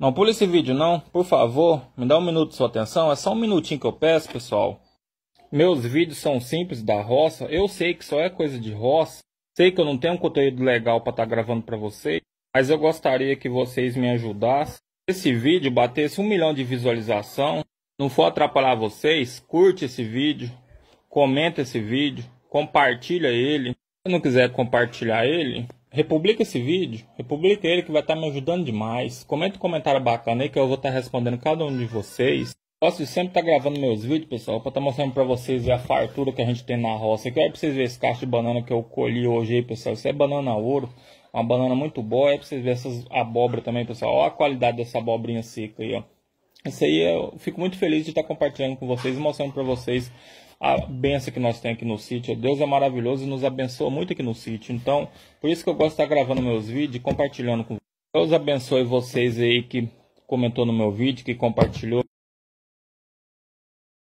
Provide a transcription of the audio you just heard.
Não pule esse vídeo não, por favor, me dá um minuto de sua atenção, é só um minutinho que eu peço, pessoal. Meus vídeos são simples da roça, eu sei que só é coisa de roça, sei que eu não tenho um conteúdo legal para estar tá gravando para vocês, mas eu gostaria que vocês me ajudassem. Esse vídeo batesse um milhão de visualização, não for atrapalhar vocês, curte esse vídeo, comenta esse vídeo, compartilha ele. Se não quiser compartilhar ele, Republica esse vídeo, republica ele que vai estar tá me ajudando demais. Comenta um comentário bacana aí que eu vou estar tá respondendo cada um de vocês. Posso sempre estar tá gravando meus vídeos, pessoal, para estar mostrando para vocês a fartura que a gente tem na roça. Aqui, olha para vocês verem esse cacho de banana que eu colhi hoje aí, pessoal. Isso é banana ouro, uma banana muito boa. É para vocês verem essas abóbora também, pessoal. Olha a qualidade dessa abobrinha seca aí, ó. Isso aí eu fico muito feliz de estar compartilhando com vocês e mostrando para vocês a benção que nós temos aqui no sítio. Deus é maravilhoso e nos abençoa muito aqui no sítio. Então, por isso que eu gosto de estar gravando meus vídeos e compartilhando com vocês. Deus abençoe vocês aí que comentou no meu vídeo, que compartilhou.